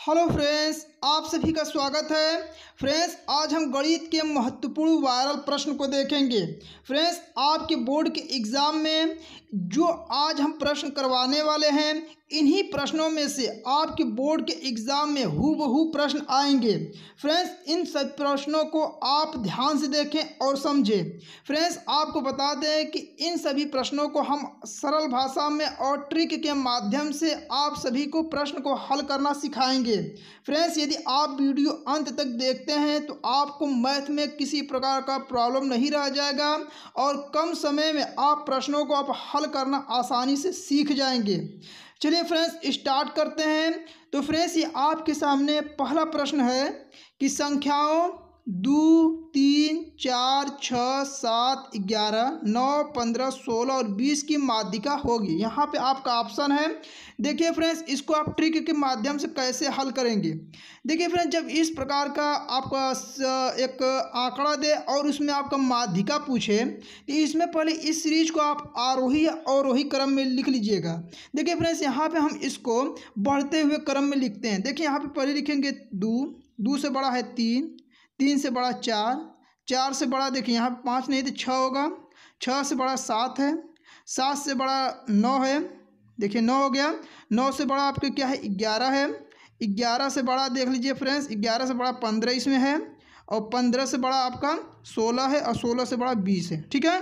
hello friends आप सभी का स्वागत है फ्रेंड्स आज हम गणित के महत्वपूर्ण वायरल प्रश्न को देखेंगे फ्रेंड्स आपके बोर्ड के एग्ज़ाम में जो आज हम प्रश्न करवाने वाले हैं इन्हीं प्रश्नों में से आपके बोर्ड के एग्ज़ाम में बहू प्रश्न आएंगे फ्रेंड्स इन सब प्रश्नों को आप ध्यान से देखें और समझें फ्रेंड्स आपको बता दें कि इन सभी प्रश्नों को हम सरल भाषा में और ट्रिक के माध्यम से आप सभी को प्रश्न को हल करना सिखाएंगे फ्रेंड्स यदि आप वीडियो अंत तक देखते हैं तो आपको मैथ में किसी प्रकार का प्रॉब्लम नहीं रह जाएगा और कम समय में आप प्रश्नों को आप हल करना आसानी से सीख जाएंगे चलिए फ्रेंड्स स्टार्ट करते हैं तो फ्रेंड्स ये आपके सामने पहला प्रश्न है कि संख्याओं दो तीन चार छः सात ग्यारह नौ पंद्रह सोलह और बीस की माध्यिका होगी यहाँ पे आपका ऑप्शन है देखिए फ्रेंड्स इसको आप ट्रिक के माध्यम से कैसे हल करेंगे देखिए फ्रेंड्स जब इस प्रकार का आपका एक आंकड़ा दे और उसमें आपका माध्यिका पूछे तो इसमें पहले इस सीरीज को आप आरोही और अवरोही क्रम में लिख लीजिएगा देखिए फ्रेंड्स यहाँ पर हम इसको बढ़ते हुए क्रम में लिखते हैं देखिए यहाँ पर पहले लिखेंगे दो दो से बड़ा है तीन तीन से बड़ा चार चार से बड़ा देखिए यहाँ पाँच नहीं तो छः होगा छः से बड़ा सात है सात से बड़ा नौ है देखिए नौ हो गया नौ से बड़ा आपके क्या है ग्यारह है ग्यारह से बड़ा देख लीजिए फ्रेंड्स ग्यारह से बड़ा पंद्रह इसमें है और पंद्रह से बड़ा आपका सोलह है और सोलह से बड़ा बीस है ठीक है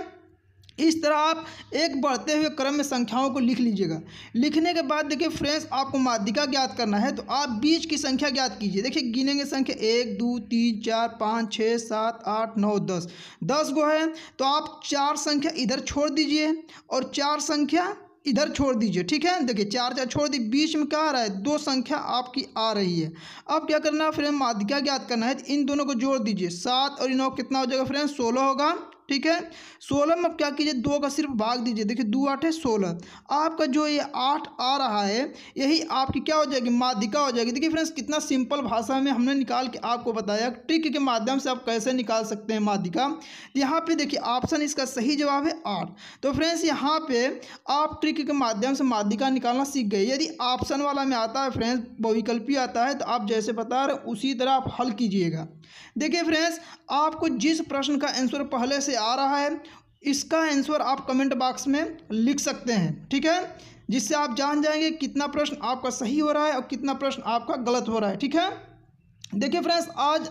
इस तरह आप एक बढ़ते हुए क्रम में संख्याओं को लिख लीजिएगा लिखने के बाद देखिए फ्रेंड्स आपको माध्यिका ज्ञात करना है तो आप बीच की संख्या ज्ञात कीजिए देखिए गिनेंगे संख्या एक दो तीन चार पाँच छः सात आठ नौ दस दस गो है तो आप चार संख्या इधर छोड़ दीजिए और चार संख्या इधर छोड़ दीजिए ठीक है देखिए चार चार छोड़ दी बीच में क्या आ रहा है दो संख्या आपकी आ रही है अब क्या करना है फ्रेंड माध्यिका ज्ञात करना है तो इन दोनों को जोड़ दीजिए सात और नौ कितना हो जाएगा फ्रेंड सोलह होगा ठीक है सोलह में आप क्या कीजिए दो का सिर्फ भाग दीजिए देखिए दो आठ है सोलह आपका जो ये आठ आ रहा है यही आपकी क्या हो जाएगी माध्यिका हो जाएगी देखिए फ्रेंड्स कितना सिंपल भाषा में हमने निकाल के आपको बताया ट्रिक के माध्यम से आप कैसे निकाल सकते हैं माध्यिका यहाँ पे देखिए ऑप्शन इसका सही जवाब है आठ तो फ्रेंड्स यहाँ पे आप ट्रिक के माध्यम से माध्यिका निकालना सीख गए यदि ऑप्शन वाला में आता है फ्रेंड्स बहुविकल्पी आता है तो आप जैसे बता रहे उसी तरह आप हल कीजिएगा देखिए फ्रेंड्स आपको जिस प्रश्न का आंसर पहले से आ रहा है इसका आंसर आप कमेंट बॉक्स में लिख सकते हैं ठीक है जिससे आप जान जाएंगे कितना प्रश्न आपका सही हो रहा है और कितना प्रश्न आपका गलत हो रहा है ठीक है देखिए फ्रेंड्स आज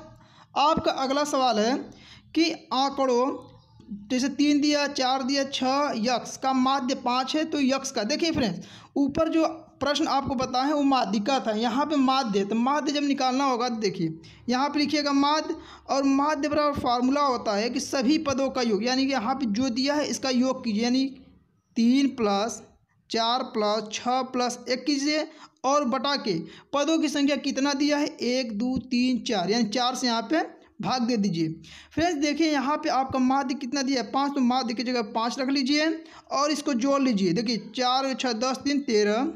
आपका अगला सवाल है कि आंकड़ों जैसे तीन दिया चार दिया छः यक्स का माध्य पाँच है तो यक्स का देखिए फ्रेंड्स ऊपर जो प्रश्न आपको बताया है वो माध्यिका था यहाँ पे माध्य तो माध्य जब निकालना होगा तो देखिए यहाँ पे लिखिएगा माध्य और माध्य बराबर फार्मूला होता है कि सभी पदों का योग यानी कि यहाँ पे जो दिया है इसका योग कीजिए यानी तीन प्लस चार प्लस छः प्लस एक कीजिए और बटा के पदों की संख्या कितना दिया है एक दो तीन चार यानी चार से यहाँ पर भाग दे दीजिए फ्रेंड्स देखिए यहाँ पे आपका माध्य कितना दिया है पाँच तो माध्य की जगह पाँच रख लीजिए और इसको जोड़ लीजिए देखिए चार छः दस तीन तेरह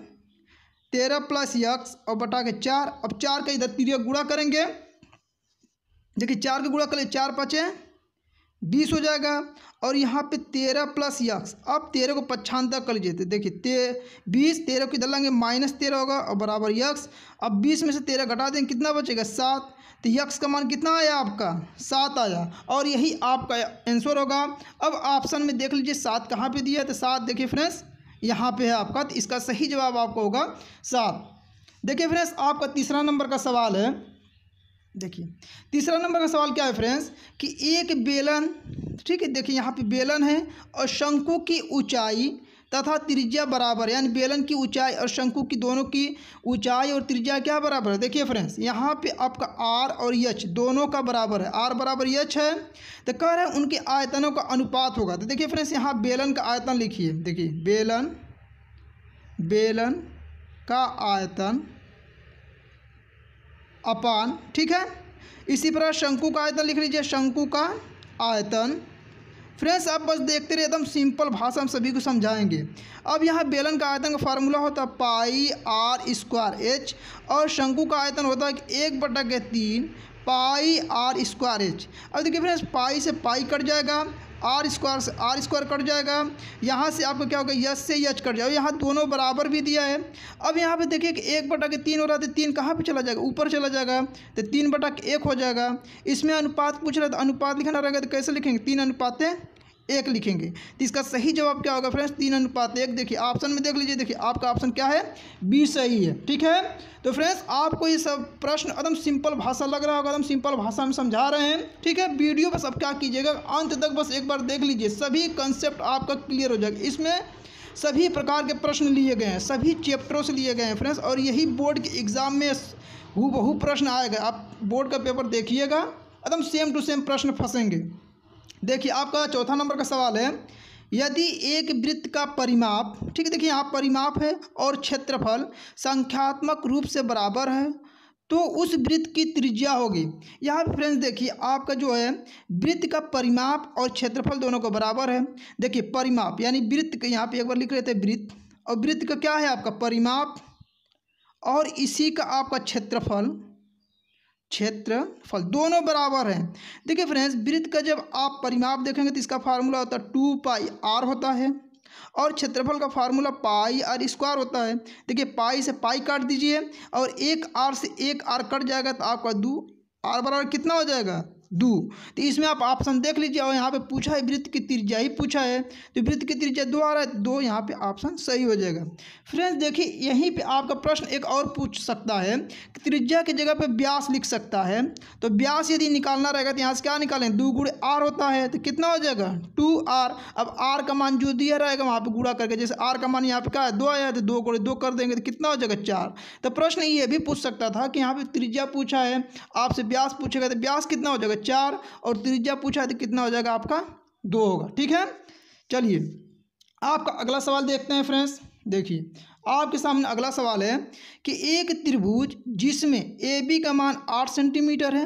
तेरह प्लस यक्स और बटा के चार अब चार का इधर तीन गुड़ा करेंगे देखिए चार का गुड़ा करें चार पाँचे बीस हो जाएगा और यहाँ पे तेरह प्लस यक्स अब तेरह को पच्छांतर कर लीजिए देखिए ते बीस तेरह को इधर लाएंगे माइनस तेरह होगा और बराबर यक्स अब बीस में से तेरह घटा देंगे कितना बचेगा सात तो यक्स का मान कितना आया आपका सात आया और यही आपका आंसर होगा अब ऑप्शन में देख लीजिए सात कहाँ पे दिया है तो सात देखिए फ्रेंड्स यहाँ पे है आपका तो इसका सही जवाब आपका होगा सात देखिए फ्रेंड्स आपका तीसरा नंबर का सवाल है देखिए तीसरा नंबर का सवाल क्या है फ्रेंड्स कि एक बेलन ठीक है देखिए यहाँ पे बेलन है और शंकु की ऊंचाई तथा त्रिज्या बराबर यानी बेलन की ऊंचाई और शंकु की दोनों की ऊंचाई और त्रिज्या क्या बराबर है देखिए फ्रेंड्स यहाँ पे आपका आर और यच दोनों का बराबर है आर बराबर यच है तो कह रहे हैं उनके आयतनों का अनुपात होगा तो देखिए फ्रेंड्स यहाँ बेलन का आयतन लिखिए देखिए बेलन बेलन का आयतन अपान ठीक है इसी प्रकार शंकु का आयतन लिख लीजिए शंकु का आयतन फ्रेंड्स आप बस देखते रहिए एकदम सिंपल भाषा हम सभी को समझाएंगे अब यहाँ बेलन का आयतन का फार्मूला होता है पाई आर स्क्वायर एच और शंकु का आयतन होता है एक बटा के तीन पाई आर स्क्वायर एच अब देखिए फ्रेंड्स पाई से पाई कट जाएगा आर स्क्वायर से आर स्क्वायर कट जाएगा यहाँ से आपको क्या होगा यस से यच कट जाएगा यहाँ दोनों बराबर भी दिया है अब यहाँ पे देखिए कि एक बटा के तीन हो रहा था तो तीन कहाँ पे चला जाएगा ऊपर चला जाएगा तो तीन बटा एक हो जाएगा इसमें अनुपात पूछ रहा था तो अनुपात लिखना रहेगा तो कैसे लिखेंगे तीन अनुपातें एक लिखेंगे तो इसका सही जवाब क्या होगा फ्रेंड्स तीन अनुपात एक देखिए ऑप्शन में देख लीजिए देखिए आपका ऑप्शन क्या है बी सही है ठीक है तो फ्रेंड्स आपको ये सब प्रश्न एकदम सिंपल भाषा लग रहा होगा एकदम सिंपल भाषा में समझा रहे हैं ठीक है वीडियो बस अब क्या कीजिएगा अंत तक बस एक बार देख लीजिए सभी कंसेप्ट आपका क्लियर हो जाएगा इसमें सभी प्रकार के प्रश्न लिए गए हैं सभी चैप्टरों से लिए गए हैं फ्रेंड्स और यही बोर्ड के एग्ज़ाम में हु बहु प्रश्न आएगा आप बोर्ड का पेपर देखिएगा एकदम सेम टू सेम प्रश्न फंसेंगे देखिए आपका चौथा नंबर का सवाल है यदि एक वृत्त का परिमाप ठीक है देखिए यहाँ परिमाप है और क्षेत्रफल संख्यात्मक रूप से बराबर है तो उस वृत्त की त्रिज्या होगी यहाँ फ्रेंड्स देखिए आपका जो है वृत्त का परिमाप और क्षेत्रफल दोनों को बराबर है देखिए परिमाप यानी वृत्त यहाँ पे एक बार लिख रहे थे वृत्त और वृत्त का क्या है आपका परिमाप और इसी का आपका क्षेत्रफल क्षेत्रफल दोनों बराबर हैं देखिए फ्रेंड्स वृत्त का जब आप परिमाप देखेंगे तो इसका फार्मूला होता है टू पाई आर होता है और क्षेत्रफल का फार्मूला पाई आर स्क्वायर होता है देखिए पाई से पाई काट दीजिए और एक आर से एक आर कट जाएगा तो आपका दो आर बराबर कितना हो जाएगा दू तो इसमें आप ऑप्शन देख लीजिए और यहाँ पे पूछा है वृत्त की त्रिज्या ही पूछा है तो वृत्त की त्रिज्या दो आ रहा है दो यहाँ पे ऑप्शन सही हो जाएगा फ्रेंड्स देखिए यहीं पे आपका प्रश्न एक और पूछ सकता है कि त्रिज्या की जगह पे व्यास लिख सकता है तो व्यास यदि निकालना रहेगा तो यहाँ से क्या निकालें दो गुड़े आर होता है तो कितना हो जाएगा टू आर अब आर का मान जो दिया रहेगा वहाँ पर गुड़ा करके जैसे आर का मान यहाँ पे क्या है दो आया है तो दो गुड़े दो कर देंगे तो कितना हो जाएगा चार तो प्रश्न ये भी पूछ सकता था कि यहाँ पे त्रिज्या पूछा है आपसे व्यास पूछेगा तो व्यास कितना हो जाएगा चार और त्रिज्या पूछा है तो कितना हो जाएगा आपका दो होगा ठीक है चलिए आपका अगला सवाल देखते हैं फ्रेंड्स देखिए आपके सामने अगला सवाल है कि एक त्रिभुज जिसमें ए बी का मान आठ सेंटीमीटर है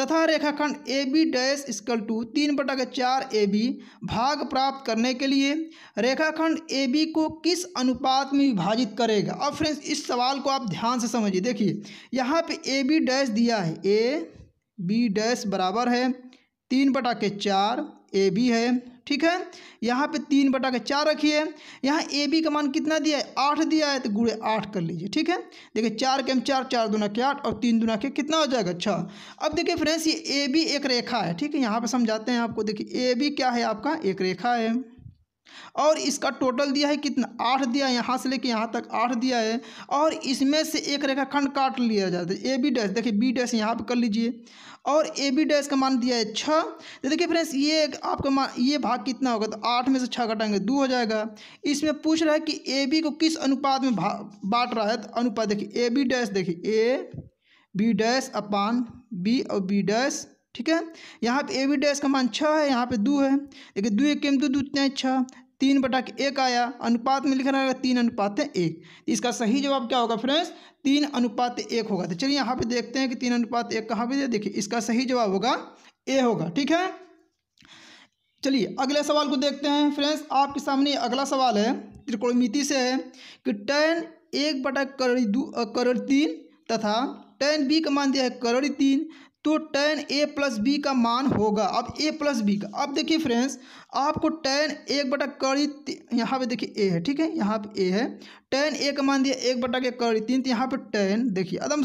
तथा रेखाखंड ए बी डैश स्कल टू तीन बटा के चार ए बी भाग प्राप्त करने के लिए रेखाखंड ए बी को किस अनुपात में विभाजित करेगा अब फ्रेंड्स इस सवाल को आप ध्यान से समझिए देखिए यहाँ पे ए बी डैश दिया है ए बी डैश बराबर है तीन बटा के चार ए बी है ठीक है यहाँ पे तीन बटा के चार रखिए यहाँ ए बी का मान कितना दिया है आठ दिया है तो गुड़े आठ कर लीजिए ठीक है देखिए चार के हम चार चार दुना के आठ और तीन दुना के कितना हो जाएगा छः अब देखिए फ्रेंड्स ये ए बी एक रेखा है ठीक है यहाँ पे समझाते हैं आपको देखिए ए बी क्या है आपका एक रेखा है और इसका टोटल दिया है कितना आठ दिया है यहाँ से लेके यहाँ तक आठ दिया है और इसमें से एक रेखा खंड काट लिया जाता है ए बी डैश देखिए बी डैश यहाँ पर कर लीजिए और ए बी डैश का मान दिया है छः तो देखिए फ्रेंड्स ये आपका मान ये भाग कितना होगा तो आठ में से छः कटाएंगे दो हो जाएगा इसमें पूछ रहा है कि ए बी को किस अनुपात में बांट रहा है तो अनुपात देखिए ए बी डैश देखिए A B dash upon B और बी डैश ठीक है यहाँ पे ए बी डैश का मान छः है यहाँ पे दो है देखिए दो एक दो दो छः तीन बटा के एक आया अनुपात में लिखना रहेगा तीन अनुपात है एक तो इसका सही जवाब क्या होगा फ्रेंड्स तीन अनुपात एक होगा तो चलिए यहाँ पे देखते हैं कि तीन अनुपात एक कहाँ पर देखिए इसका सही जवाब होगा ए होगा ठीक है चलिए अगले सवाल को देखते हैं फ्रेंड्स आपके सामने अगला सवाल है त्रिकोणमिति से है कि टेन एक बटा करोड़ दो करोड़ तीन तथा टेन बी का मान दिया है करोड़ तीन तो टेन ए प्लस बी का मान होगा अब ए प्लस बी का अब देखिए फ्रेंड्स आपको टेन एक बटा कड़ी यहाँ पे देखिए ए है ठीक है यहाँ पे ए है टेन ए का मान दिया एक बटा के कड़ी तीन तो यहाँ पे टेन देखिए एकदम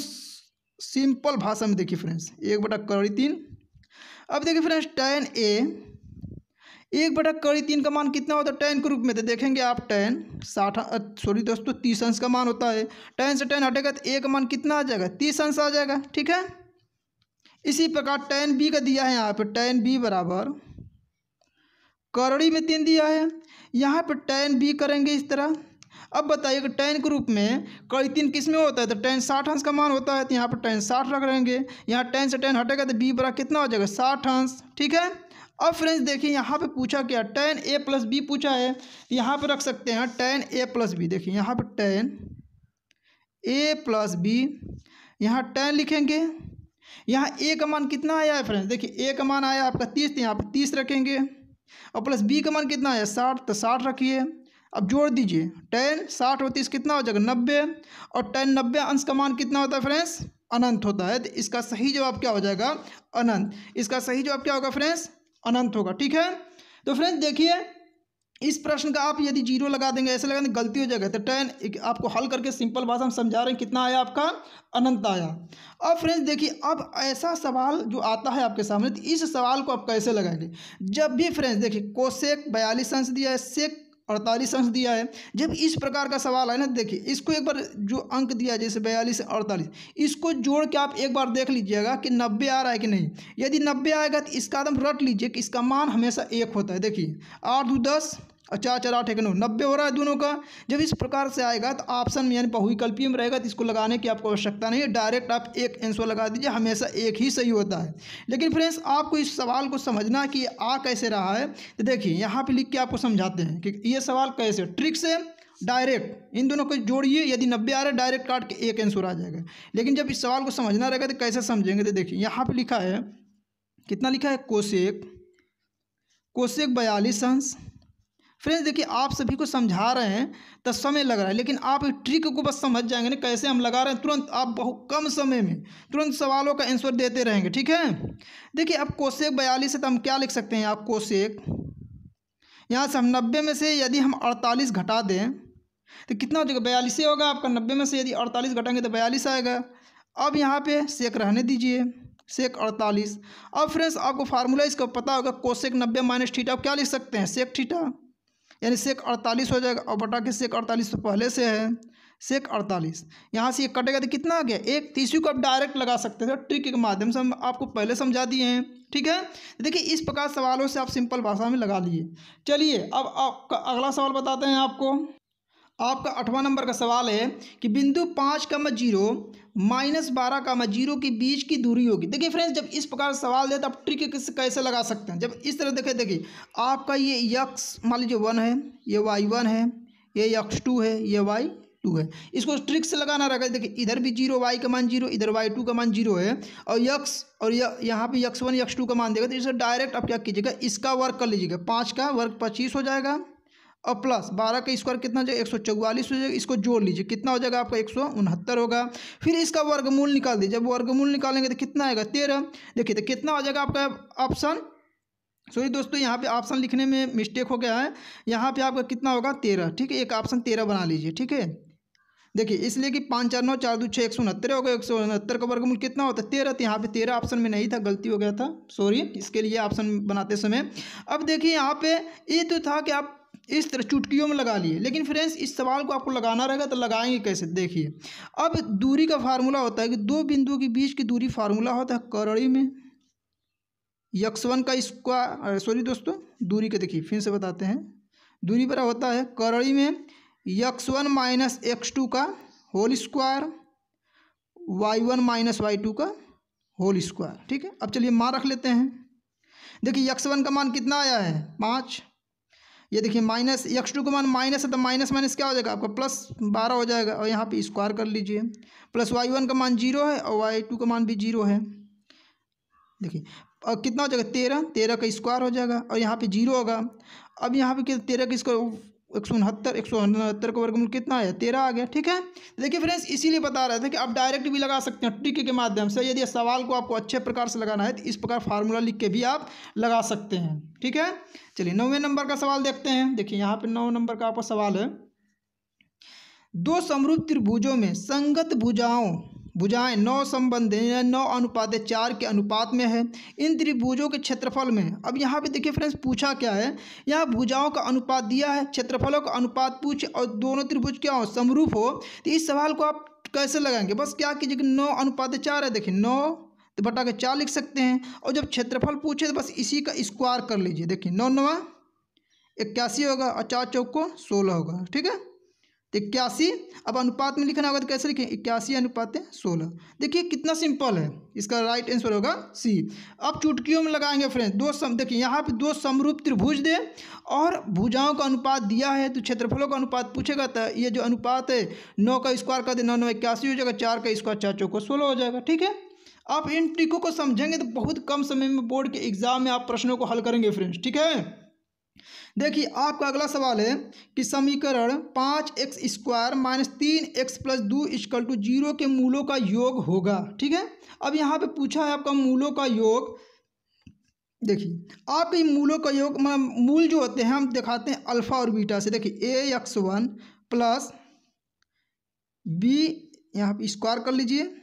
सिंपल भाषा में देखिए फ्रेंड्स एक बटा कड़ी तीन अब देखिए फ्रेंड्स टेन ए एक बटा कड़ी तीन का मान कितना होता है टेन के रूप में तो देखेंगे आप टेन साठ सॉरी दोस्तों तीस अंश का मान होता है टेन से टेन हटेगा तो ए का मान कितना आ जाएगा तीस अंश आ जाएगा ठीक है इसी प्रकार टेन बी का दिया है यहाँ पर टेन बी बराबर करड़ी में तीन दिया है यहाँ पर टेन बी करेंगे इस तरह अब बताइए कि टेन के रूप में कड़ी तीन किस में होता है तो टेन साठ अंश का मान होता है तो यहाँ पर टेन साठ रख रहेंगे यहाँ टेन से टेन हटेगा तो बी बड़ा कितना हो जाएगा साठ अंश ठीक है अब फ्रेंड्स देखिए यहाँ पे पूछा क्या टेन ए प्लस बी पूछा है यहाँ पर रख सकते हैं टेन ए प्लस बी देखिए यहाँ पर टेन ए प्लस बी यहाँ टेन लिखेंगे यहाँ ए का मान कितना आया है फ्रेंड्स देखिए ए का मान आया आपका तीस तो यहाँ पर तीस रखेंगे और प्लस बी का मान कितना आया साठ तो साठ रखिए अब जोड़ दीजिए टेन साठ और तीस कितना हो जाएगा नब्बे और टेन नब्बे अंश का मान कितना होता है फ्रेंड्स अनंत होता है तो इसका सही जवाब क्या हो जाएगा अनंत इसका सही जवाब क्या होगा फ्रेंड्स अनंत होगा ठीक है तो फ्रेंड्स देखिए इस प्रश्न का आप यदि जीरो लगा देंगे ऐसे लगा देंगे गलती हो जाएगा तो टेन आपको हल करके सिंपल भाषा हम समझा रहे हैं कितना आया आपका अनंत आया अब फ्रेंड्स देखिए अब ऐसा सवाल जो आता है आपके सामने तो इस सवाल को आप कैसे लगाएंगे जब भी फ्रेंड्स देखिए कोशेक बयालीस अंश दिया है सेक अड़तालीस अंश दिया है जब इस प्रकार का सवाल है ना तो देखिए इसको एक बार जो अंक दिया जैसे बयालीस अड़तालीस इसको जोड़ के आप एक बार देख लीजिएगा कि नब्बे आ रहा है कि नहीं यदि नब्बे आएगा तो इसका दम रट लीजिए कि इसका मान हमेशा एक होता है देखिए आठ दो दस अच्छा एक नौ नब्बे हो रहा है दोनों का जब इस प्रकार से आएगा तो ऑप्शन में यानी बहुविकल्पीय में रहेगा तो इसको लगाने की आपको आवश्यकता नहीं है डायरेक्ट आप एक आंसर लगा दीजिए हमेशा एक ही सही होता है लेकिन फ्रेंड्स आपको इस सवाल को समझना कि आ कैसे रहा है तो देखिए यहाँ पर लिख के आपको समझाते हैं कि ये सवाल कैसे ट्रिक से डायरेक्ट इन दोनों को जोड़िए यदि नब्बे आ रहा है डायरेक्ट काट के एक आंसर आ जाएगा लेकिन जब इस सवाल को समझना रहेगा तो कैसे समझेंगे तो देखिए यहाँ पर लिखा है कितना लिखा है कोशेक कोशेक बयालीस अंश फ्रेंड्स देखिए आप सभी को समझा रहे हैं तो समय लग रहा है लेकिन आप ट्रिक को बस समझ जाएंगे ना कैसे हम लगा रहे हैं तुरंत आप बहुत कम समय में तुरंत सवालों का आंसर देते रहेंगे ठीक है देखिए अब कोशेक बयालीस है तो हम क्या लिख सकते हैं आप कोशेक यहाँ से हम नब्बे में से यदि हम अड़तालीस घटा दें तो कितना हो जाएगा बयालीस होगा आपका नब्बे में से यदि अड़तालीस घटाएंगे तो बयालीस आएगा अब यहाँ पर सेक रहने दीजिए सेक अड़तालीस अब फ्रेंड्स आपको फार्मूला इसका पता होगा कोशेक नब्बे माइनस ठीटा आप क्या लिख सकते हैं सेक ठीठा यानी सेक अड़तालीस हो जाएगा और बटा के सेक अड़तालीस तो पहले से है सेक अड़तालीस यहाँ से ये कटेगा तो कितना आ गया एक तीसरी को आप डायरेक्ट लगा सकते थे ट्रिक के माध्यम से हम आपको पहले समझा दिए हैं ठीक है देखिए इस प्रकार सवालों से आप सिंपल भाषा में लगा लिए चलिए अब आपका अगला सवाल बताते हैं आपको आपका अठवा नंबर का सवाल है कि बिंदु पाँच का मत जीरो माइनस बारह का मत जीरो के बीच की दूरी होगी देखिए फ्रेंड्स जब इस प्रकार सवाल दे तो आप ट्रिक कैसे लगा सकते हैं जब इस तरह देखें देखिए आपका ये यक्स मान लीजिए वन है ये वाई वन है ये यक्स टू है ये वाई टू है इसको ट्रिक से लगाना रहेगा देखिए इधर भी जीरो वाई का मान जीरो इधर वाई टू का मान जीरो है और यक्स और यहाँ पर यक्स वन यक्स टू का मान देगा तो इसे डायरेक्ट आप क्या कीजिएगा इसका वर्क कर लीजिएगा पाँच का वर्क पच्चीस हो जाएगा और प्लस बारह का स्क्वायर कितना हो जाएगा एक सौ चौवालीस हो जाएगा इसको जोड़ लीजिए कितना हो जाएगा आपका एक सौ उनहत्तर होगा फिर इसका वर्गमूल निकाल दीजिए जब वर्गमूल निकालेंगे तो कितना आएगा तेरह देखिए तो कितना हो जाएगा आपका ऑप्शन सॉरी दोस्तों यहाँ पे ऑप्शन लिखने में मिस्टेक हो गया है यहाँ पे आपका कितना होगा तेरह ठीक है एक ऑप्शन तेरह बना लीजिए ठीक है देखिए इसलिए कि पाँच चार नौ चार दो छः एक सौ उनहत्तर हो गया एक सौ उनहत्तर का वर्गमूल कितना होता है तेरह तो यहाँ पे तेरह ऑप्शन में नहीं था गलती हो गया था सॉरी इसके लिए ऑप्शन बनाते समय अब देखिए यहाँ पे ये तो था कि आप इस तरह चुटकियों में लगा लिए लेकिन फ्रेंड्स इस सवाल को आपको लगाना रहेगा तो लगाएंगे कैसे देखिए अब दूरी का फार्मूला होता है कि दो बिंदुओं के बीच की दूरी फार्मूला होता है करड़ी में वन का स्क्वायर सॉरी दोस्तों दूरी का देखिए फिर से बताते हैं दूरी पर होता है करड़ी में x one minus x two का whole square y one minus y two का होल स्क्वायर ठीक है अब चलिए मान रख लेते हैं देखिए यक्स वन का मान कितना आया है पाँच ये देखिए माइनस एक्स टू का मान माइनस है तो माइनस माइनस क्या हो जाएगा आपका प्लस बारह हो जाएगा और यहाँ पे स्क्वायर कर लीजिए प्लस वाई वन का मान जीरो है और वाई टू का मान भी जीरो है देखिए और कितना हो जाएगा तेरह तेरह का स्क्वायर हो जाएगा और यहाँ पे जीरो होगा अब यहाँ पे तेरह का स्क्वायर एक सौ उनहत्तर एक सौ उनहत्तर का वर्गमूल कितना है तेरह आ गया ठीक है देखिए फ्रेंड्स इसीलिए बता रहे थे कि आप डायरेक्ट भी लगा सकते हैं ट्रिक के माध्यम से यदि सवाल को आपको अच्छे प्रकार से लगाना है तो इस प्रकार फार्मूला लिख के भी आप लगा सकते हैं ठीक है चलिए नौवें नंबर का सवाल देखते हैं देखिए यहाँ पर नौ नंबर का आपका सवाल है दो समरूप त्रिभुजों में संगत भुजाओं भुजाएं नौ संबंध नौ अनुपात चार के अनुपात में है इन त्रिभुजों के क्षेत्रफल में अब यहाँ पे देखिए फ्रेंड्स पूछा क्या है यहाँ भुजाओं का अनुपात दिया है क्षेत्रफलों का अनुपात पूछे और दोनों त्रिभुज क्या हो समरूप हो तो इस सवाल को आप कैसे लगाएंगे बस क्या कीजिए नौ अनुपात चार है देखिए नौ तो बटा के चार लिख सकते हैं और जब क्षेत्रफल पूछे तो बस इसी का स्क्वायर कर लीजिए देखिए नौ नवा इक्यासी होगा और चार चौक को सोलह होगा ठीक है तो इक्यासी अब अनुपात में लिखना होगा तो कैसे लिखें इक्यासी अनुपात सोलह देखिए कितना सिंपल है इसका राइट आंसर होगा सी अब चुटकियों में लगाएंगे फ्रेंड्स दो सम देखिए यहाँ पे दो समरूप त्रिभुज दे और भुजाओं का अनुपात दिया है तो क्षेत्रफलों का अनुपात पूछेगा तो ये जो अनुपात है नौ का स्क्वायर कर दे नौ नौ इक्यासी हो जाएगा चार का स्क्वायर चार चौको सोलह हो जाएगा ठीक है आप इन ट्रिकों को समझेंगे तो बहुत कम समय में बोर्ड के एग्जाम में आप प्रश्नों को हल करेंगे फ्रेंड्स ठीक है देखिए आपका अगला सवाल है कि समीकरण पाँच एक्स स्क्वायर माइनस तीन एक्स प्लस दो इजकल टू जीरो के मूलों का योग होगा ठीक है अब यहाँ पे पूछा है आपका मूलों का योग देखिए आपके मूलों का योग मूल जो होते हैं हम दिखाते हैं अल्फ़ा और बीटा से देखिए A x one plus B यहाँ पर स्क्वायर कर लीजिए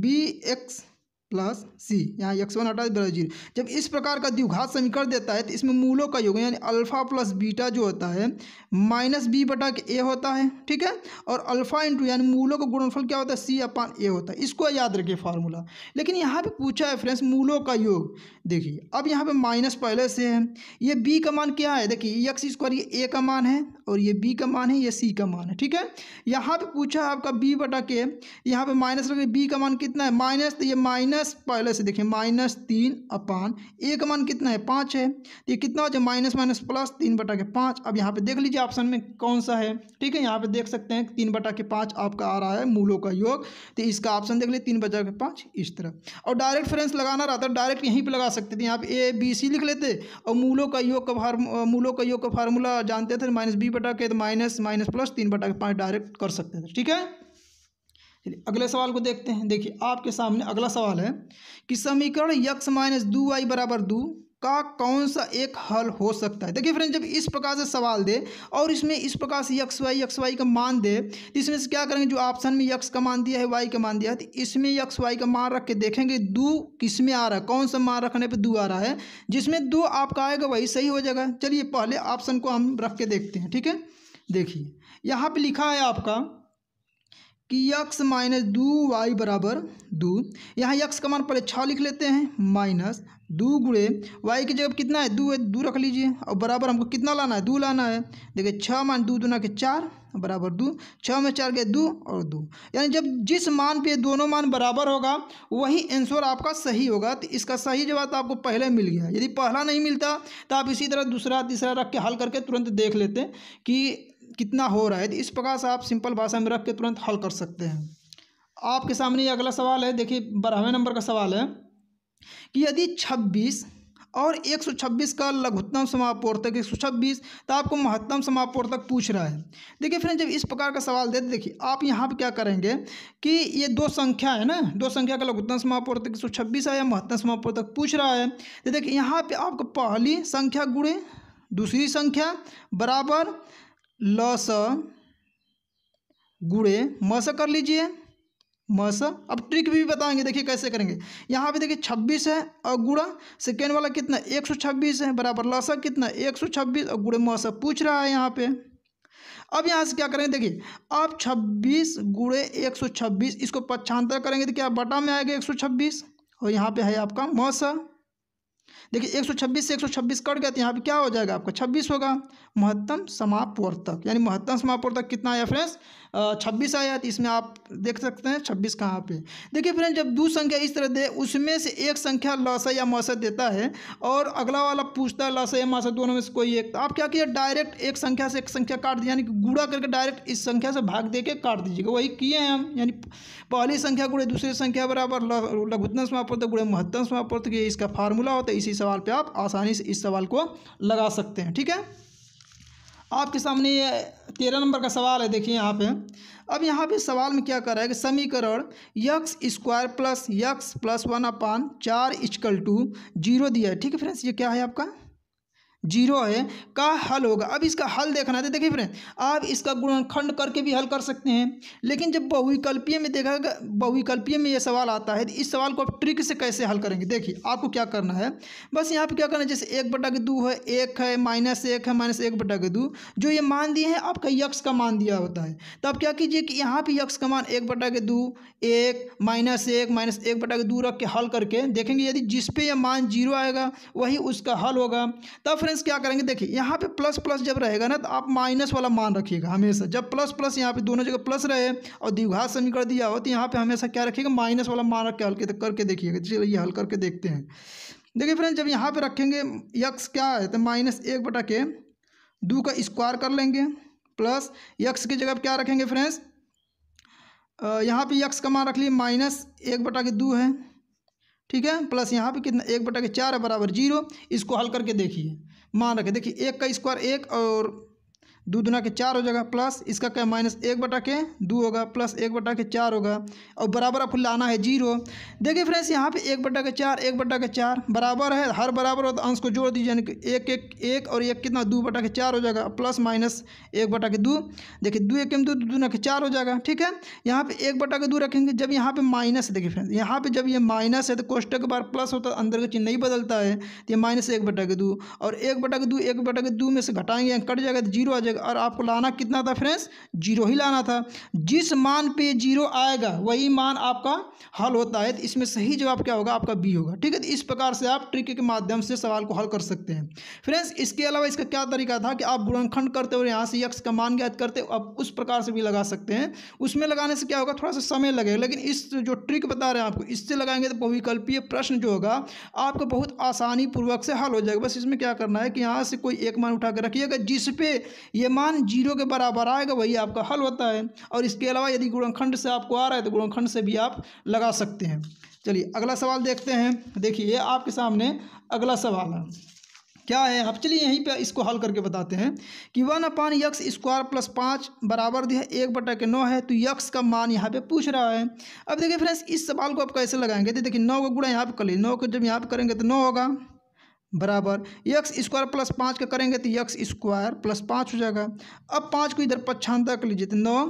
बी एक्स प्लस सी यहाँ एक्स वन हटा बराबर जीरो जब इस प्रकार का द्विघात समीकरण देता है तो इसमें मूलों का योग यानी अल्फा प्लस बीटा जो होता है माइनस बी बटा के ए होता है ठीक है और अल्फा इंटू यानी मूलों का गुणनफल क्या होता है सी अपान ए होता है इसको याद रखिए फार्मूला लेकिन यहाँ पे पूछा है फ्रेंड्स मूलों का योग देखिए अब यहाँ पर माइनस पहले से है ये बी का मान क्या है देखिए यक्स स्क्वायर ये ए का मान है और ये बी का मान है ये सी का मान है ठीक है यहाँ पर पूछा है आपका बी बटा के यहाँ पे माइनस रखिए बी का मान कितना है माइनस तो ये माइनस माइनस पहले से देखें माइनस तीन अपान ए का मान कितना है पाँच है तो ये कितना हो जाए माइनस माइनस प्लस तीन बटा के पाँच अब यहाँ पे देख लीजिए ऑप्शन में कौन सा है ठीक है यहाँ पे देख सकते हैं तीन बटा के पाँच आपका आ रहा है मूलों का योग तो इसका ऑप्शन देख लीजिए तीन बटा के पाँच इस तरह और डायरेक्ट फ्रेंस लगाना रहता है डायरेक्ट यहीं पर लगा सकते थे यहाँ पे ए बी सी लिख लेते और मूलों का योग का फार्म मूलों का योग का फार्मूला जानते थे माइनस बी बटा के तो माइनस माइनस प्लस तीन बटा के पाँच डायरेक्ट कर सकते थे ठीक है चलिए अगले सवाल को देखते हैं देखिए आपके सामने अगला सवाल है कि समीकरण यक्स माइनस दू वाई बराबर दू का कौन सा एक हल हो सकता है देखिए फ्रेंड जब इस प्रकार से सवाल दे और इसमें इस प्रकार से यक्स वाई यक्स वाई का मान दे तो इसमें से क्या करेंगे जो ऑप्शन में यक्स का मान दिया है वाई का मान दिया है तो इसमें यक्स वाई का मान रख के देखेंगे दो किस में आ रहा है कौन सा मान रखने पर दो आ रहा है जिसमें दो आपका आएगा वही सही हो जाएगा चलिए पहले ऑप्शन को हम रख के देखते हैं ठीक है देखिए यहाँ पर लिखा है आपका कि यक्स माइनस दू वाई बराबर दू यहाँ यक्स का मान पहले छः लिख लेते हैं माइनस दू गुड़े वाई की जगह कितना है दू है दू रख लीजिए और बराबर हमको कितना लाना है दू लाना है देखिए छः मान दू दूना के चार बराबर दो छः में चार गए दो और दो यानी जब जिस मान पे दोनों मान बराबर होगा वही आंसर आपका सही होगा तो इसका सही जवाब तो आपको पहले मिल गया यदि पहला नहीं मिलता तो आप इसी तरह दूसरा तीसरा रख के हल करके तुरंत देख लेते कि कितना हो रहा है तो इस प्रकार से आप सिंपल भाषा में रख के तुरंत हल कर सकते हैं आपके सामने ये अगला सवाल है देखिए बारहवें नंबर का सवाल है कि यदि छब्बीस और एक सौ छब्बीस का लघुत्तम समापवर्तक एक सौ छब्बीस तो आपको महत्तम समापवर्तक पूछ रहा है देखिए फ्रेंड जब इस प्रकार का सवाल देते देखिए आप यहाँ पर क्या करेंगे कि ये दो संख्या है ना दो संख्या का लघुत्तम समापवर्तक एक सौ छब्बीस है या महत्तम समापवर्तक पूछ रहा है तो देखिए यहाँ पर आपको पहली संख्या गुणे दूसरी संख्या बराबर लस गुड़े मस कर लीजिए मस अब ट्रिक भी बताएंगे देखिए कैसे करेंगे यहाँ पे देखिए छब्बीस है और गुड़ा सेकेंड वाला कितना एक सौ छब्बीस है बराबर लस कितना एक सौ छब्बीस और गुड़े मस पूछ रहा है यहाँ पे अब यहाँ से क्या करेंगे देखिए आप छब्बीस गुड़े एक सौ छब्बीस इसको पक्षांतर करेंगे तो क्या बटा में आएगा एक सौ छब्बीस और यहाँ पे है आपका मौसा देखिए 126 से 126 कट गया तो यहाँ पे क्या हो जाएगा आपका 26 होगा महत्तम समापवर्तक यानी महत्तम समापवर्तक कितना है फ्रेंड्स छब्बीस आया तो इसमें आप देख सकते हैं छब्बीस कहाँ पे देखिए फ्रेंड जब दो संख्या इस तरह दे उसमें से एक संख्या लस या मौसा देता है और अगला वाला पूछता है लस या मौसा दोनों में से कोई एक तो आप क्या किया डायरेक्ट एक संख्या से एक संख्या काट दी यानी कि गुड़ा करके डायरेक्ट इस संख्या से भाग दे काट दीजिएगा वही किए हैं हम यानी पहली संख्या गुड़े दूसरी संख्या बराबर लघुतम समापर्त गुड़े महत्तम समाप्त ये इसका फार्मूला होता है इसी सवाल पर आप आसानी से इस सवाल को लगा सकते हैं ठीक है आपके सामने ये तेरह नंबर का सवाल है देखिए यहाँ पे अब यहाँ पे सवाल में क्या कर रहा है कि समीकरण x square plus x plus one upon चार इजकल टू जीरो दिया है ठीक है फ्रेंड्स ये क्या है आपका जीरो है का हल होगा अब इसका हल देखना था तो देखिए फ्रेंड आप इसका गुणनखंड करके भी हल कर सकते हैं लेकिन जब बहुविकल्पीय में देखा बहुविकल्पीय में यह सवाल आता है तो इस सवाल को आप ट्रिक से कैसे हल करेंगे देखिए आपको क्या करना है बस यहाँ पर क्या करना है जैसे एक बटा के दो है एक है माइनस एक है माइनस एक बटा के दो जो ये मान दिए हैं आपका यक्ष का मान दिया होता है तो आप क्या कीजिए कि यहाँ पर यक्ष का मान एक बटा के दो एक माइनस एक माइनस एक बटा के दो रख के हल करके देखेंगे यदि जिसपे यह मान जीरो आएगा वही उसका हल होगा तब डिफरेंस क्या करेंगे देखिए यहाँ पे प्लस प्लस जब रहेगा ना तो आप माइनस वाला मान रखिएगा हमेशा जब प्लस प्लस यहाँ पे दोनों जगह प्लस रहे और द्विघात समीकरण दिया हो तो यहाँ पे हमेशा क्या रखिएगा माइनस वाला मान रख के हल करके देखिएगा चलिए हल करके देखते हैं देखिए फ्रेंड जब यहाँ पर रखेंगे यक्स क्या है तो माइनस एक बटा के दो का स्क्वायर कर लेंगे प्लस यक्स की जगह क्या रखेंगे फ्रेंड्स यहाँ पर यक्स का मान रख लिए माइनस एक बटा के दो है ठीक है प्लस यहाँ पे कितना एक बटा के चार है बराबर जीरो इसको हल करके देखिए मान रखें देखिए एक का स्क्वायर एक और दो दुना के चार हो जाएगा प्लस इसका क्या माइनस एक बटा के दो होगा प्लस एक बटा के चार होगा और बराबर आपको लाना है जीरो देखिए फ्रेंड्स यहाँ पे एक बटा के चार एक बटा के चार बराबर है हर बराबर हो तो अंश को जोड़ दीजिए यानी कि एक एक एक और एक कितना दो बटा के चार हो जाएगा प्लस माइनस एक बटा के दो देखिए दो एक दो दुना के चार हो जाएगा ठीक है यहाँ पर एक बटा के दो रखेंगे जब यहाँ पे माइनस है देखिए फ्रेंड्स यहाँ पर जब ये माइनस है तो कोष्ट के बार प्लस होता है अंदर का चीज नहीं बदलता है तो ये माइनस एक बटा के दो और एक बटा के दो एक बटा के दो में से घटाएंगे कट जाएगा तो जीरो आ जाएगा जाएगा और आपको लाना कितना था फ्रेंड्स जीरो ही लाना था जिस मान पे जीरो आएगा वही मान आपका हल होता है तो इसमें सही जवाब क्या होगा आपका बी होगा ठीक है तो इस प्रकार से आप ट्रिक के माध्यम से सवाल को हल कर सकते हैं फ्रेंड्स इसके अलावा इसका क्या तरीका था कि आप गुणखंड करते हुए यहाँ से यक्ष का मान ज्ञात करते आप उस प्रकार से भी लगा सकते हैं उसमें लगाने से क्या होगा थोड़ा सा समय लगेगा लेकिन इस जो ट्रिक बता रहे हैं आपको इससे लगाएंगे तो बहुविकल्पीय प्रश्न जो होगा आपको बहुत आसानी पूर्वक से हल हो जाएगा बस इसमें क्या करना है कि यहाँ से कोई एक मान उठाकर रखिएगा जिस पे ये मान जीरो के बराबर आएगा वही आपका हल होता है और इसके अलावा यदि गुणनखंड से आपको आ रहा है तो गुणनखंड से भी आप लगा सकते हैं चलिए अगला सवाल देखते हैं देखिए आपके सामने अगला सवाल है क्या है आप चलिए यहीं पे इसको हल करके बताते हैं कि one upon x square plus पाँच बराबर दिया एक बटा के नौ है तो यक्स का मान यहाँ पे पूछ रहा है अब देखिए फ्रेंड्स इस सवाल को आप कैसे लगाएंगे तो देखिए नौ का गुणा यहाँ पे कर लिए नौ को जब यहाँ पे करेंगे तो नौ होगा बराबर यक्स स्क्वायर प्लस पाँच का करेंगे तो यक्स स्क्वायर प्लस पाँच हो जाएगा अब पाँच को इधर पक्षांतर कर लीजिए तो नौ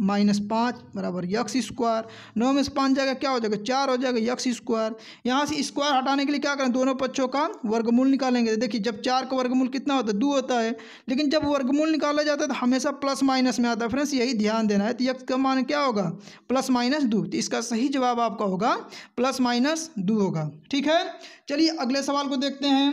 माइनस पाँच बराबर यक्स स्क्वायर नौ में से पाँच जाएगा क्या हो जाएगा चार हो जाएगा यक्स स्क्वायर यहाँ से स्क्वायर हटाने के लिए क्या करें दोनों पक्षों का वर्गमूल निकालेंगे देखिए जब चार का वर्गमूल कितना होता है दो होता है लेकिन जब वर्गमूल निकाला जाता है तो हमेशा प्लस माइनस में आता है फ्रेंड्स यही ध्यान देना है तो यक्स का मान क्या होगा प्लस माइनस दो तो इसका सही जवाब आपका होगा प्लस माइनस दो होगा ठीक है चलिए अगले सवाल को देखते हैं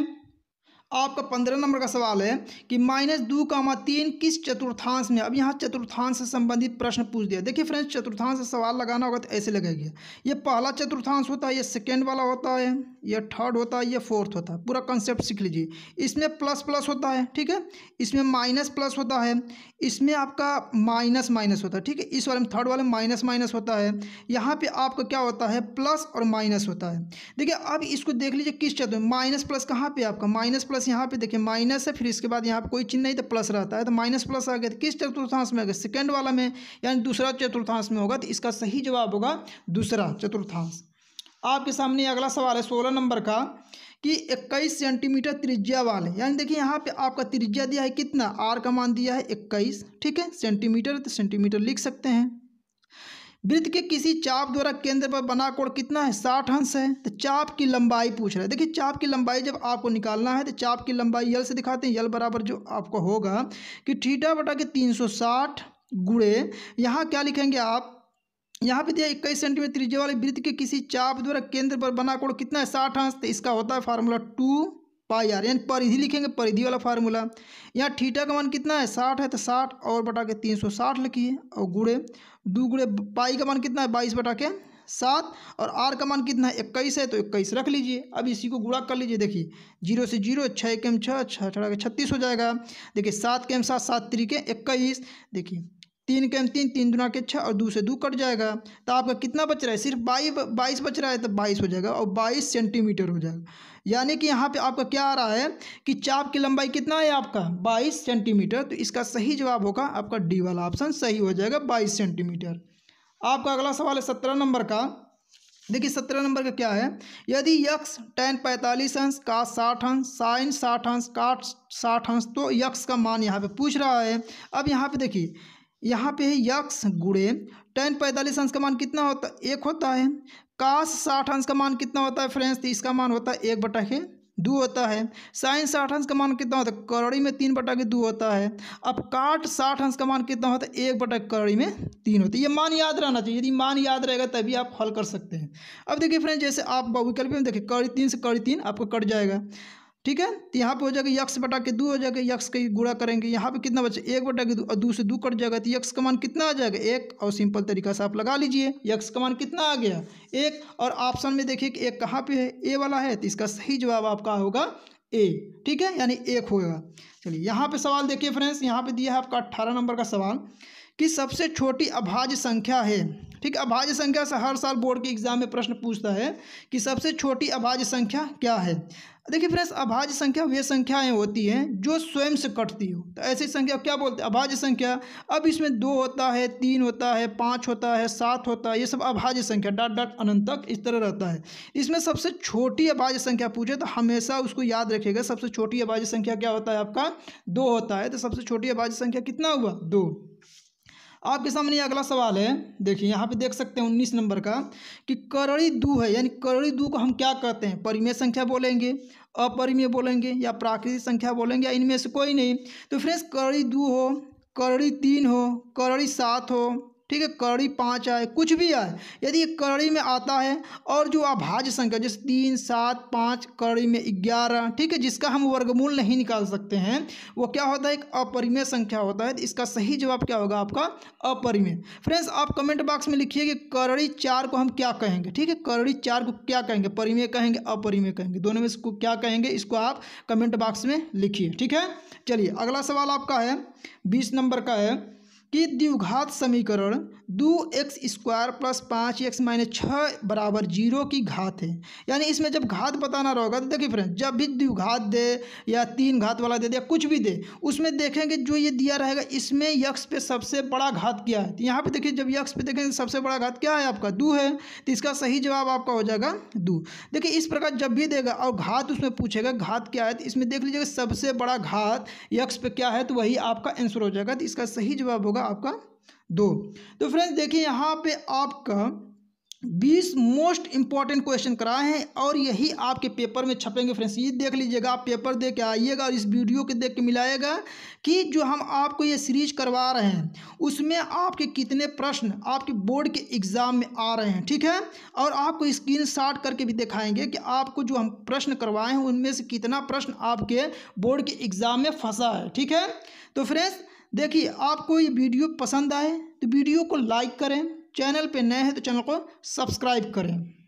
आपका पंद्रह नंबर का सवाल है कि माइनस दो कामा तीन किस चतुर्थांश में अब यहाँ चतुर्थांश से संबंधित प्रश्न पूछ दिया देखिए फ्रेंड्स चतुर्थांश से सवाल लगाना होगा तो ऐसे लगेगा ये पहला चतुर्थांश होता है ये सेकेंड वाला होता है ये थर्ड होता है ये फोर्थ होता है पूरा कंसेप्ट सीख लीजिए इसमें प्लस प्लस होता है ठीक है इसमें माइनस प्लस होता है इसमें आपका माइनस माइनस होता है ठीक है इस वाले में थर्ड वाले माइनस माइनस होता है यहाँ पे आपका क्या होता है प्लस और माइनस होता है देखिए अब इसको देख लीजिए किस चतुर्थ माइनस प्लस कहाँ पे आपका माइनस प्लस प्लस यहाँ पे देखिए माइनस है फिर इसके बाद यहाँ पे कोई चिन्ह नहीं तो प्लस रहता है तो माइनस प्लस आ गया तो किस चतुर्थांश में आ गया सेकेंड वाला में यानी दूसरा चतुर्थांश में होगा तो इसका सही जवाब होगा दूसरा चतुर्थांश आपके सामने अगला सवाल है सोलह नंबर का कि इक्कीस सेंटीमीटर त्रिज्या वाले यानी देखिए यहाँ पे आपका त्रिज्या दिया है कितना आर का मान दिया है इक्कीस ठीक है सेंटीमीटर तो सेंटीमीटर लिख सकते हैं वृत्त के किसी चाप द्वारा केंद्र पर बना कोण कितना है साठ अंश है तो चाप की लंबाई पूछ रहा है देखिए चाप की लंबाई जब आपको निकालना है तो चाप की लंबाई यल से दिखाते हैं यल बराबर जो आपको होगा कि ठीठा बटा के तीन सौ साठ गुड़े यहाँ क्या लिखेंगे आप यहाँ पे दिया इक्कीस सेंटीमीटर त्रिज्या वाले वृत्त के किसी चाप द्वारा केंद्र पर बना कोण कितना है साठ अंश तो इसका होता है फार्मूला टू पाई आर यानी परिधि लिखेंगे परिधि वाला फार्मूला यहाँ ठीटा का मान कितना है साठ है तो साठ और बटा के तीन सौ साठ लिखिए और गुड़े दो गुड़े पाई का मान कितना है बाईस बटा के सात और आर का मान कितना है इक्कीस है तो इक्कीस रख लीजिए अब इसी को गुड़ा कर लीजिए देखिए जीरो से जीरो छः के एम छः छः छठा के छत्तीस हो जाएगा देखिए सात के एम सात सात तरीके इक्कीस देखिए तीन के तीन तीन दुना के छः और दो से दो कट जाएगा तो आपका कितना बच रहा है सिर्फ बाई बाईस बच रहा है तो बाईस हो जाएगा और बाईस सेंटीमीटर हो जाएगा यानी कि यहाँ पे आपका क्या आ रहा है कि चाप की लंबाई कितना है आपका बाईस सेंटीमीटर तो इसका सही जवाब होगा आपका डी वाला ऑप्शन सही हो जाएगा बाईस सेंटीमीटर आपका अगला सवाल है सत्रह नंबर का देखिए सत्रह नंबर का क्या है यदि यक्स टेन पैंतालीस अंश का साठ अंश साइन साठ अंश काट साठ अंश तो यक्स का मान यहाँ पे पूछ रहा है अब यहाँ पे देखिए यहाँ पे है यक्ष गुड़े टेन पैंतालीस अंश का मान कितना होता है एक होता है काश साठ अंश का मान कितना होता है फ्रेंड्स तो इसका मान होता है एक बटा के दो होता है साइन साठ अंश का मान कितना होता है करड़ी में तीन बटा के दो होता है अब काट साठ अंश का मान कितना होता है एक बटा करड़ी में तीन होती है ये मान याद रहना चाहिए यदि मान याद रहेगा तभी आप हल कर सकते हैं अब देखिए फ्रेंड्स जैसे आप बहुविकल्प में देखिए कड़ी तीन से कड़ी तीन आपको कट जाएगा ठीक है तो यहाँ पे हो जाएगा यक्स बटा के दो हो जाएगा यक्स के गुड़ा करेंगे यहाँ पे कितना बचा एक बटा के दो से दो कट जाएगा तो यक्स का मान कितना आ जाएगा एक और सिंपल तरीका से आप लगा लीजिए यक्स का मान कितना आ गया एक और ऑप्शन में देखिए कि एक कहाँ पे है ए वाला है तो इसका सही जवाब आपका होगा ए ठीक है यानी एक होगा चलिए यहाँ पर सवाल देखिए फ्रेंड्स यहाँ पे दिया है आपका अट्ठारह नंबर का सवाल कि सबसे छोटी अभाज्य संख्या है ठीक अभाज्य संख्या से हर साल बोर्ड के एग्जाम में प्रश्न पूछता है कि सबसे छोटी अभाज्य संख्या क्या है देखिए फ्रेंड्स अभाज्य संख्या वे संख्याएं होती हैं जो स्वयं से कटती हो तो ऐसी संख्या क्या बोलते हैं अभाज्य संख्या अब इसमें दो होता है तीन होता है पाँच होता है सात होता है ये सब अभाज्य संख्या डॉट डॉट अनंत तक इस तरह रहता है इसमें सबसे छोटी अभाज्य संख्या पूछे तो हमेशा उसको याद रखेगा सबसे छोटी अभाज्य संख्या क्या होता है आपका दो होता है तो सबसे छोटी अभाज्य संख्या कितना हुआ दो आपके सामने अगला सवाल है देखिए यहाँ पे देख सकते हैं उन्नीस नंबर का कि करड़ी दू है यानी करड़ी दू को हम क्या कहते हैं परिमेय संख्या बोलेंगे अपरिमेय बोलेंगे या प्राकृतिक संख्या बोलेंगे या इनमें से कोई नहीं तो फ्रेंड्स करड़ी दू हो करड़ी तीन हो करड़ी सात हो ठीक है कड़ी पाँच आए कुछ भी आए यदि कड़ी में आता है और जो अभाज्य संख्या जैसे तीन सात पाँच कड़ी में ग्यारह ठीक है जिसका हम वर्गमूल नहीं निकाल सकते हैं वो क्या होता है एक अपरिमेय संख्या होता है इसका सही जवाब क्या होगा आपका अपरिमेय फ्रेंड्स आप कमेंट बॉक्स में लिखिए कि करड़ी चार को हम क्या कहेंगे ठीक है करड़ी चार को क्या कहेंगे परिमेय कहेंगे अपरिमेय कहेंगे दोनों में इसको क्या कहेंगे इसको आप कमेंट बॉक्स में लिखिए ठीक है चलिए अगला सवाल आपका है बीस नंबर का है कि द्विघात समीकरण दो एक्स स्क्वायर प्लस पाँच एक्स माइनस छः बराबर जीरो की घात है यानी इसमें जब घात बताना रहेगा तो देखिए फ्रेंड जब भी द्विघात दे या तीन घात वाला दे दे या कुछ भी दे उसमें देखेंगे जो ये दिया रहेगा इसमें यक्ष पे सबसे बड़ा घात क्या है तो यहाँ पर देखिए जब यक्ष पे देखेंगे तो सबसे बड़ा घात क्या है आपका दो है तो इसका सही जवाब आपका हो जाएगा दो देखिए इस प्रकार जब भी देगा और घात उसमें पूछेगा घात क्या है तो इसमें देख लीजिएगा सबसे बड़ा घात यक्स पे क्या है तो वही आपका आंसर हो जाएगा तो इसका सही जवाब होगा होगा आपका दो तो फ्रेंड्स देखिए यहाँ पे आपका बीस मोस्ट इंपॉर्टेंट क्वेश्चन कराए हैं और यही आपके पेपर में छपेंगे फ्रेंड्स ये देख लीजिएगा आप पेपर दे के आइएगा और इस वीडियो के देख के मिलाएगा कि जो हम आपको ये सीरीज करवा रहे हैं उसमें आपके कितने प्रश्न आपके बोर्ड के एग्ज़ाम में आ रहे हैं ठीक है और आपको स्क्रीन शॉट करके भी दिखाएंगे कि आपको जो हम प्रश्न करवाए हैं उनमें से कितना प्रश्न आपके बोर्ड के एग्ज़ाम में फंसा है ठीक है तो फ्रेंड्स देखिए आपको ये वीडियो पसंद आए तो वीडियो को लाइक करें चैनल पे नए हैं तो चैनल को सब्सक्राइब करें